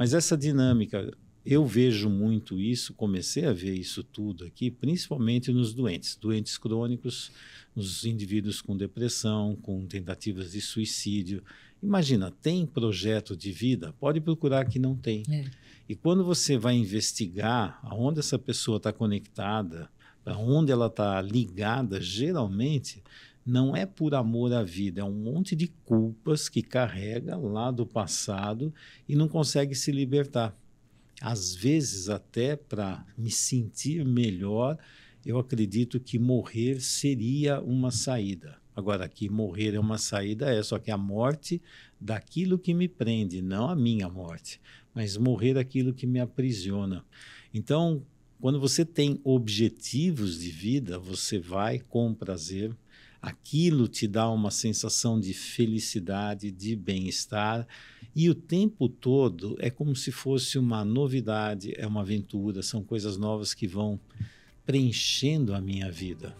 Mas essa dinâmica, eu vejo muito isso, comecei a ver isso tudo aqui, principalmente nos doentes, doentes crônicos, nos indivíduos com depressão, com tentativas de suicídio. Imagina, tem projeto de vida? Pode procurar que não tem. É. E quando você vai investigar aonde essa pessoa está conectada, para onde ela está ligada, geralmente não é por amor à vida, é um monte de culpas que carrega lá do passado e não consegue se libertar. Às vezes, até para me sentir melhor, eu acredito que morrer seria uma saída. Agora, que morrer é uma saída, é só que a morte daquilo que me prende, não a minha morte, mas morrer daquilo que me aprisiona. Então, quando você tem objetivos de vida, você vai com prazer, aquilo te dá uma sensação de felicidade, de bem-estar, e o tempo todo é como se fosse uma novidade, é uma aventura, são coisas novas que vão preenchendo a minha vida.